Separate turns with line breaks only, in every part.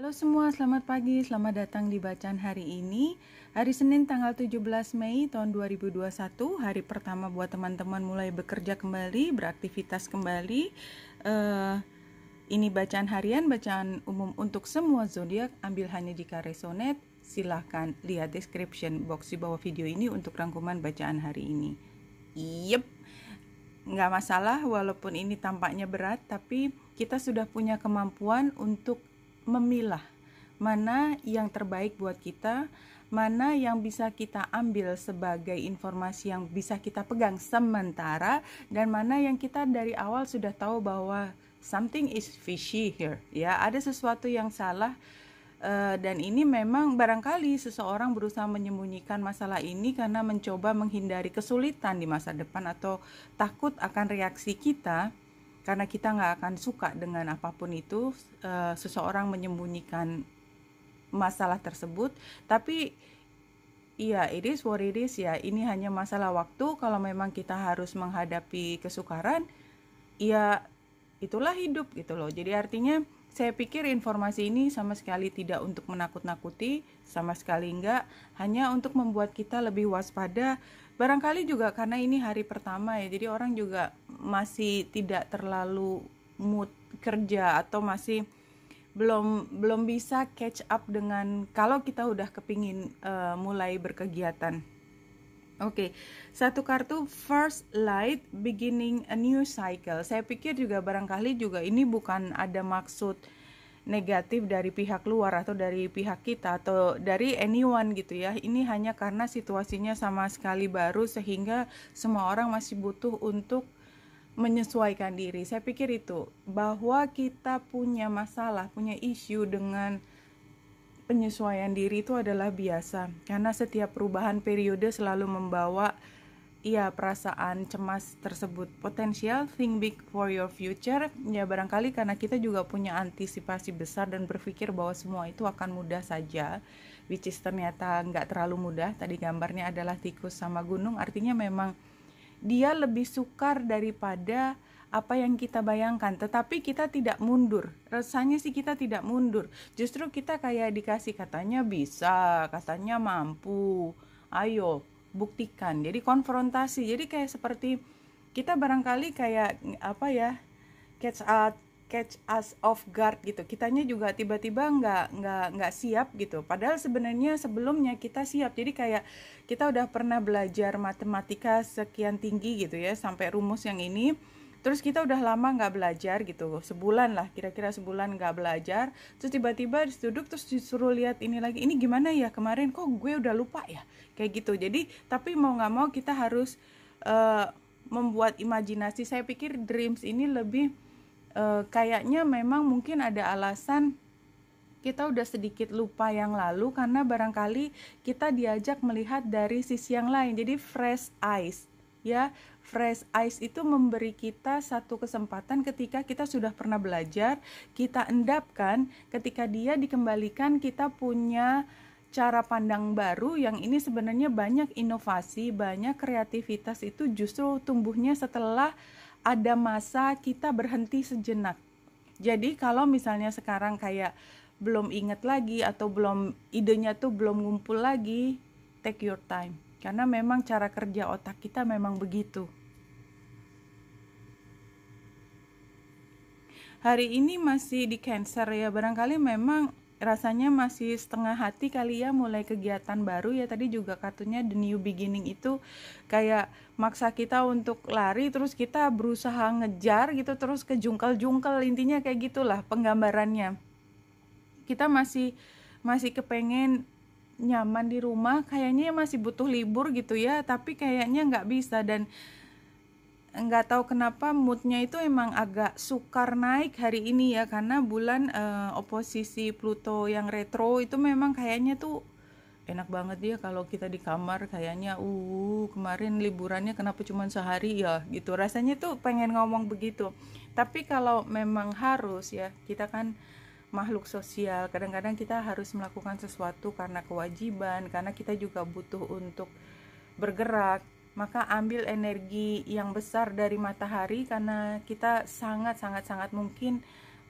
Halo semua, selamat pagi. Selamat datang di bacaan hari ini. Hari Senin tanggal 17 Mei tahun 2021, hari pertama buat teman-teman mulai bekerja kembali, beraktivitas kembali. Uh, ini bacaan harian, bacaan umum untuk semua zodiak. Ambil hanya jika resonet. Silahkan lihat description box di bawah video ini untuk rangkuman bacaan hari ini. Yep, nggak masalah walaupun ini tampaknya berat, tapi kita sudah punya kemampuan untuk memilah mana yang terbaik buat kita, mana yang bisa kita ambil sebagai informasi yang bisa kita pegang sementara dan mana yang kita dari awal sudah tahu bahwa something is fishy here ya, ada sesuatu yang salah Uh, dan ini memang barangkali seseorang berusaha menyembunyikan masalah ini karena mencoba menghindari kesulitan di masa depan atau takut akan reaksi kita karena kita nggak akan suka dengan apapun itu uh, seseorang menyembunyikan masalah tersebut tapi Iya, it is what it is ya. Ini hanya masalah waktu. Kalau memang kita harus menghadapi kesukaran, ya itulah hidup gitu loh. Jadi artinya saya pikir informasi ini sama sekali tidak untuk menakut-nakuti, sama sekali enggak, hanya untuk membuat kita lebih waspada barangkali juga karena ini hari pertama ya jadi orang juga masih tidak terlalu mood kerja atau masih belum belum bisa catch up dengan kalau kita udah kepingin uh, mulai berkegiatan Oke, okay. satu kartu First Light Beginning a New Cycle. Saya pikir juga barangkali juga ini bukan ada maksud negatif dari pihak luar atau dari pihak kita atau dari anyone gitu ya. Ini hanya karena situasinya sama sekali baru sehingga semua orang masih butuh untuk menyesuaikan diri. Saya pikir itu bahwa kita punya masalah, punya isu dengan penyesuaian diri itu adalah biasa karena setiap perubahan periode selalu membawa Iya, perasaan cemas tersebut potensial think big for your future. Ya, barangkali karena kita juga punya antisipasi besar dan berpikir bahwa semua itu akan mudah saja, which is ternyata nggak terlalu mudah. Tadi gambarnya adalah tikus sama gunung, artinya memang dia lebih sukar daripada apa yang kita bayangkan, tetapi kita tidak mundur. Rasanya sih kita tidak mundur. Justru kita kayak dikasih katanya bisa, katanya mampu. Ayo, buktikan jadi konfrontasi jadi kayak seperti kita barangkali kayak apa ya catch out catch us off guard gitu kitanya juga tiba-tiba nggak nggak nggak siap gitu padahal sebenarnya sebelumnya kita siap jadi kayak kita udah pernah belajar matematika sekian tinggi gitu ya sampai rumus yang ini terus kita udah lama nggak belajar gitu sebulan lah kira-kira sebulan nggak belajar terus tiba-tiba duduk terus disuruh lihat ini lagi ini gimana ya kemarin kok gue udah lupa ya kayak gitu jadi tapi mau nggak mau kita harus uh, membuat imajinasi saya pikir dreams ini lebih uh, kayaknya memang mungkin ada alasan kita udah sedikit lupa yang lalu karena barangkali kita diajak melihat dari sisi yang lain jadi fresh eyes ya fresh ice itu memberi kita satu kesempatan ketika kita sudah pernah belajar kita endapkan ketika dia dikembalikan kita punya cara pandang baru yang ini sebenarnya banyak inovasi banyak kreativitas itu justru tumbuhnya setelah ada masa kita berhenti sejenak jadi kalau misalnya sekarang kayak belum ingat lagi atau belum idenya tuh belum ngumpul lagi take your time karena memang cara kerja otak kita memang begitu. Hari ini masih di cancer ya, barangkali memang rasanya masih setengah hati kali ya mulai kegiatan baru ya tadi juga kartunya the new beginning itu kayak maksa kita untuk lari terus kita berusaha ngejar gitu terus kejungkel jungkel intinya kayak gitulah penggambarannya kita masih masih kepengen nyaman di rumah kayaknya masih butuh libur gitu ya tapi kayaknya nggak bisa dan nggak tahu kenapa moodnya itu emang agak sukar naik hari ini ya karena bulan uh, oposisi Pluto yang retro itu memang kayaknya tuh enak banget dia kalau kita di kamar kayaknya uh kemarin liburannya kenapa cuma sehari ya gitu rasanya tuh pengen ngomong begitu tapi kalau memang harus ya kita kan makhluk sosial. Kadang-kadang kita harus melakukan sesuatu karena kewajiban, karena kita juga butuh untuk bergerak. Maka ambil energi yang besar dari matahari karena kita sangat-sangat-sangat mungkin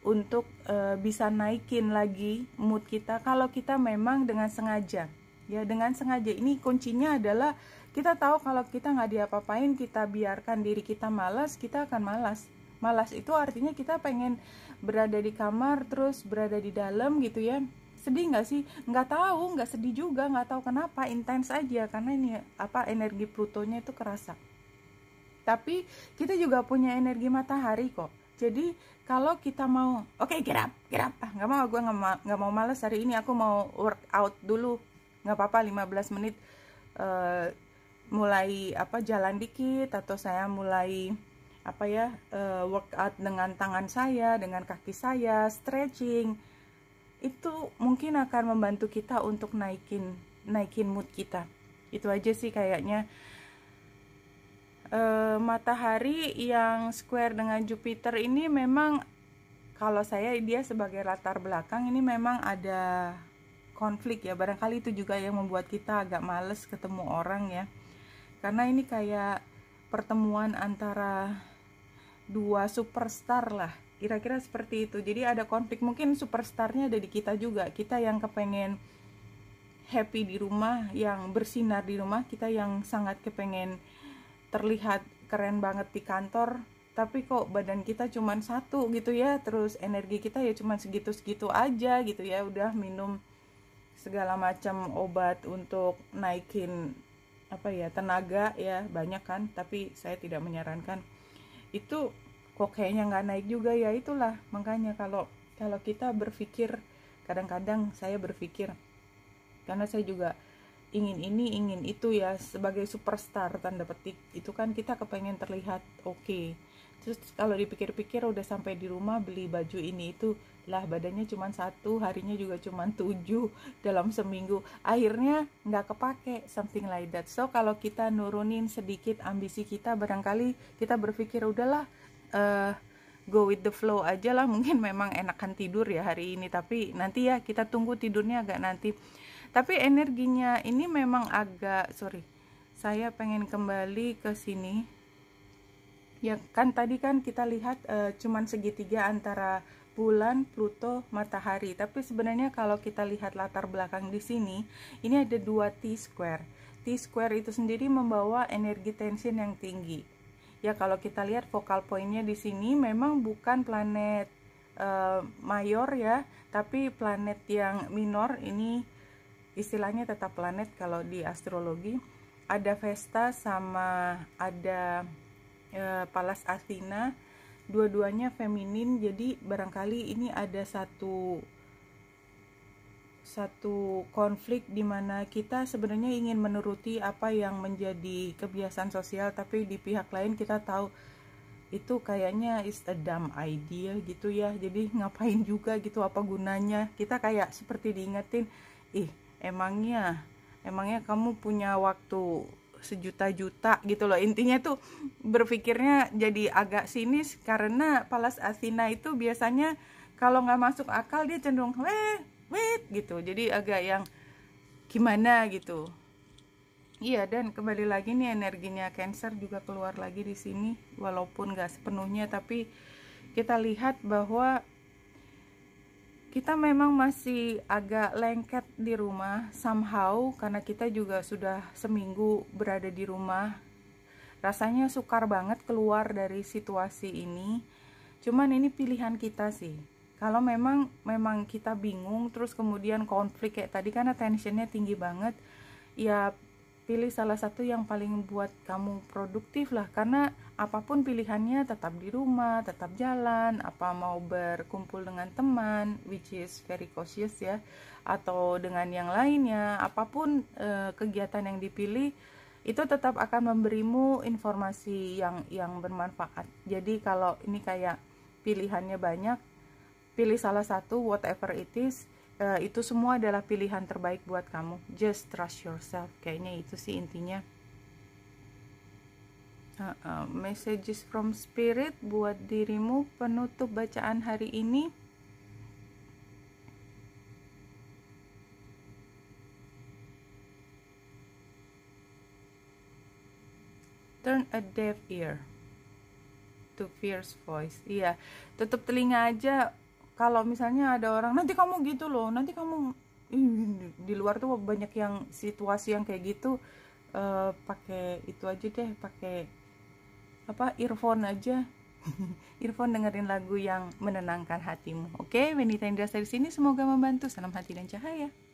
untuk e, bisa naikin lagi mood kita kalau kita memang dengan sengaja ya dengan sengaja ini kuncinya adalah kita tahu kalau kita nggak diapa-apain kita biarkan diri kita malas kita akan malas Malas itu artinya kita pengen berada di kamar terus berada di dalam gitu ya. Sedih nggak sih? Nggak tahu, nggak sedih juga, nggak tahu kenapa. Intens aja karena ini apa energi Plutonya itu kerasa. Tapi kita juga punya energi matahari kok. Jadi kalau kita mau, oke okay, gerap, gerap, ah nggak mau, gue nggak mau, malas males hari ini aku mau workout dulu, nggak apa-apa 15 menit uh, mulai apa jalan dikit atau saya mulai apa ya uh, workout dengan tangan saya, dengan kaki saya, stretching itu mungkin akan membantu kita untuk naikin naikin mood kita. Itu aja sih kayaknya. Uh, matahari yang square dengan Jupiter ini memang kalau saya dia sebagai latar belakang ini memang ada konflik ya barangkali itu juga yang membuat kita agak males ketemu orang ya karena ini kayak pertemuan antara dua superstar lah kira-kira seperti itu jadi ada konflik mungkin superstarnya ada di kita juga kita yang kepengen happy di rumah yang bersinar di rumah kita yang sangat kepengen terlihat keren banget di kantor tapi kok badan kita cuma satu gitu ya terus energi kita ya cuma segitu-segitu aja gitu ya udah minum segala macam obat untuk naikin apa ya tenaga ya banyak kan tapi saya tidak menyarankan itu kok kayaknya nggak naik juga ya itulah makanya kalau kalau kita berpikir kadang-kadang saya berpikir karena saya juga ingin ini ingin itu ya sebagai superstar tanda petik itu kan kita kepengen terlihat oke okay terus kalau dipikir-pikir udah sampai di rumah beli baju ini itu lah badannya cuma satu harinya juga cuma tujuh dalam seminggu akhirnya nggak kepake something like that so kalau kita nurunin sedikit ambisi kita barangkali kita berpikir udahlah uh, go with the flow aja lah mungkin memang enakan tidur ya hari ini tapi nanti ya kita tunggu tidurnya agak nanti tapi energinya ini memang agak sorry saya pengen kembali ke sini ya kan tadi kan kita lihat e, cuman segitiga antara bulan, Pluto, matahari. Tapi sebenarnya kalau kita lihat latar belakang di sini, ini ada dua T square. T square itu sendiri membawa energi tension yang tinggi. Ya kalau kita lihat vokal poinnya di sini memang bukan planet e, mayor ya, tapi planet yang minor ini istilahnya tetap planet kalau di astrologi. Ada Vesta sama ada e, Palas Athena dua-duanya feminin jadi barangkali ini ada satu satu konflik di mana kita sebenarnya ingin menuruti apa yang menjadi kebiasaan sosial tapi di pihak lain kita tahu itu kayaknya is a dumb idea gitu ya jadi ngapain juga gitu apa gunanya kita kayak seperti diingetin ih emangnya emangnya kamu punya waktu sejuta-juta gitu loh intinya tuh berpikirnya jadi agak sinis karena Palas Athena itu biasanya kalau nggak masuk akal dia cenderung weh wait gitu jadi agak yang gimana gitu iya dan kembali lagi nih energinya Cancer juga keluar lagi di sini walaupun nggak sepenuhnya tapi kita lihat bahwa kita memang masih agak lengket di rumah somehow karena kita juga sudah seminggu berada di rumah rasanya sukar banget keluar dari situasi ini cuman ini pilihan kita sih kalau memang memang kita bingung terus kemudian konflik kayak tadi karena tensionnya tinggi banget ya pilih salah satu yang paling buat kamu produktif lah karena apapun pilihannya tetap di rumah, tetap jalan, apa mau berkumpul dengan teman which is very cautious ya atau dengan yang lainnya, apapun eh, kegiatan yang dipilih itu tetap akan memberimu informasi yang yang bermanfaat. Jadi kalau ini kayak pilihannya banyak, pilih salah satu whatever it is Eh, itu semua adalah pilihan terbaik buat kamu just trust yourself kayaknya itu sih intinya uh, uh, messages from spirit buat dirimu penutup bacaan hari ini turn a deaf ear to fierce voice iya yeah. tutup telinga aja kalau misalnya ada orang nanti kamu gitu loh nanti kamu di luar tuh banyak yang situasi yang kayak gitu uh, pakai itu aja deh pakai apa earphone aja earphone dengerin lagu yang menenangkan hatimu oke okay? wanita yang dari sini semoga membantu salam hati dan cahaya